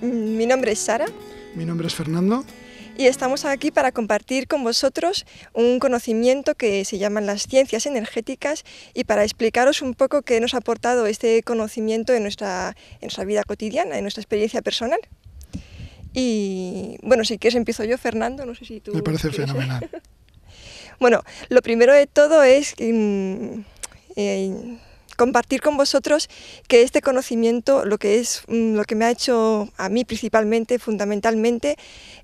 Mi nombre es Sara. Mi nombre es Fernando. Y estamos aquí para compartir con vosotros un conocimiento que se llaman las ciencias energéticas y para explicaros un poco qué nos ha aportado este conocimiento en nuestra, en nuestra vida cotidiana, en nuestra experiencia personal. Y bueno, si quieres empiezo yo, Fernando, no sé si tú... Me parece fenomenal. bueno, lo primero de todo es... que... Mm, eh, compartir con vosotros que este conocimiento, lo que, es, mm, lo que me ha hecho a mí principalmente, fundamentalmente,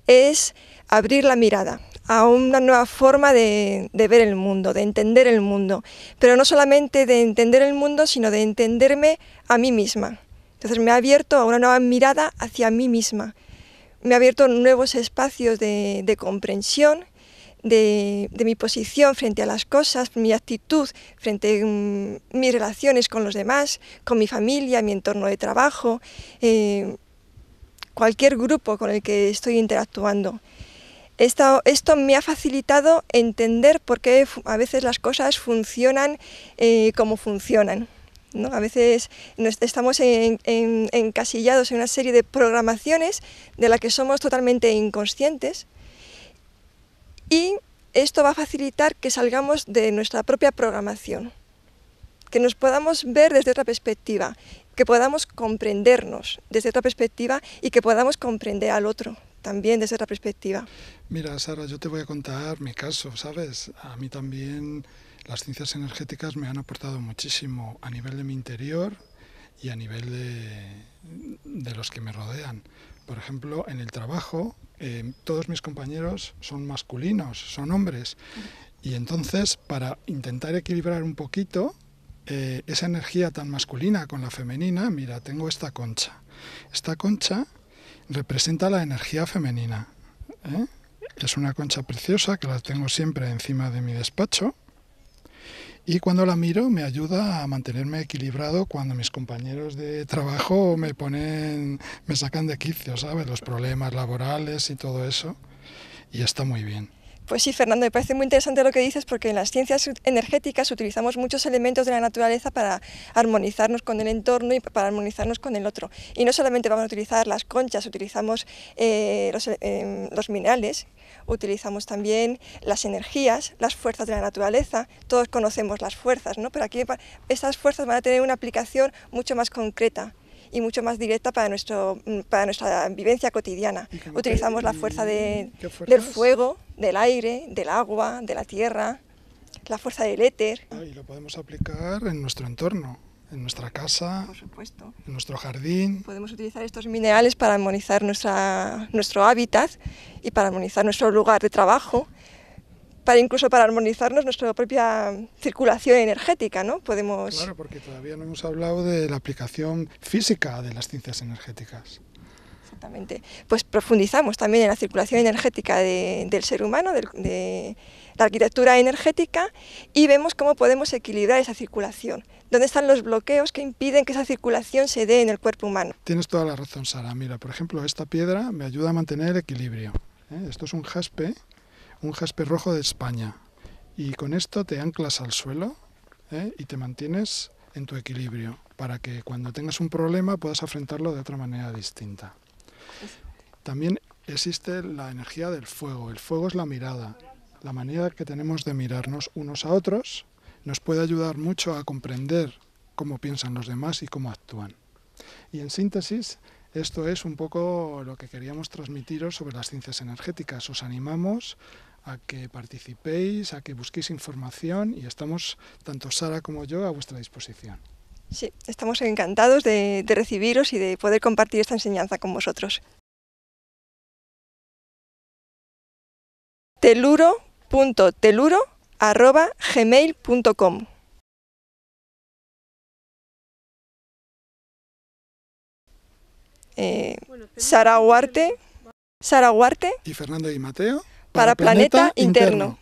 es abrir la mirada a una nueva forma de, ver el mundo, de entender el mundo, pero no solamente de entender el mundo, sino de entenderme a mí misma. Entonces me ha abierto a una nueva mirada hacia mí misma, me ha abierto nuevos espacios de comprensión de, mi posición frente a las cosas, mi actitud frente a mm, mis relaciones con los demás, con mi familia, mi entorno de trabajo, eh, cualquier grupo con el que estoy interactuando. Esto, me ha facilitado entender por qué a veces las cosas funcionan eh, como funcionan. A veces estamos encasillados en una serie de programaciones de las que somos totalmente inconscientes y esto va a facilitar que salgamos de nuestra propia programación, que nos podamos ver desde otra perspectiva, que podamos comprendernos desde otra perspectiva y que podamos comprender al otro también desde otra perspectiva. Mira, Sara, yo te voy a contar mi caso, ¿sabes? A mí también las ciencias energéticas me han aportado muchísimo a nivel de mi interior, y a nivel de, los que me rodean. Por ejemplo, en el trabajo, eh, todos mis compañeros son masculinos, son hombres. Y entonces, para intentar equilibrar un poquito eh, esa energía tan masculina con la femenina, mira, tengo esta concha. Esta concha representa la energía femenina. ¿eh? Es una concha preciosa que la tengo siempre encima de mi despacho y cuando la miro me ayuda a mantenerme equilibrado cuando mis compañeros de trabajo me ponen, me sacan de quicio, ¿sabes? Los problemas laborales y todo eso. Y está muy bien. Pues sí, Fernando, me parece muy interesante lo que dices porque en las ciencias energéticas utilizamos muchos elementos de la naturaleza para armonizarnos con el entorno y para armonizarnos con el otro. Y no solamente vamos a utilizar las conchas, utilizamos eh, eh, los, minerales, utilizamos también las energías, las fuerzas de la naturaleza, todos conocemos las fuerzas, ¿no? pero aquí estas fuerzas van a tener una aplicación mucho más concreta y mucho más directa para, nuestro, mm, para nuestra vivencia cotidiana. Utilizamos la mm, fuerza de, del fuego, del aire, del agua, de la tierra, la fuerza del éter. Ah, y lo podemos aplicar en nuestro entorno en nuestra casa, en nuestro jardín. Podemos utilizar estos minerales para armonizar nuestro hábitat y para armonizar nuestro lugar de trabajo para incluso para armonizarnos nuestra propia circulación energética, ¿no? Podemos... Claro, porque todavía no hemos hablado de la aplicación física de las ciencias energéticas. Exactamente. Pues profundizamos también en la circulación energética del ser humano, de, la arquitectura energética, y vemos cómo podemos equilibrar esa circulación. ¿Dónde están los bloqueos que impiden que esa circulación se dé en el cuerpo humano? Tienes toda la razón, Sara. Mira, por ejemplo, esta piedra me ayuda a mantener el equilibrio. ¿eh? Esto es un jaspe un jaspe rojo de España. Y con esto te anclas al suelo ¿eh? y te mantienes en tu equilibrio para que cuando tengas un problema puedas afrontarlo de otra manera distinta. También existe la energía del fuego. El fuego es la mirada, la manera que tenemos de mirarnos unos a otros nos puede ayudar mucho a comprender cómo piensan los demás y cómo actúan. Y en síntesis, esto es un poco lo que queríamos transmitiros sobre las ciencias energéticas. Os animamos a que participéis, a que busquéis información y estamos, tanto Sara como yo, a vuestra disposición. Sí, estamos encantados de, recibiros y de poder compartir esta enseñanza con vosotros. teluro.teluro.gmail.com eh, Sara Huarte, Sara Huarte y Fernando y Mateo para, planeta, interno.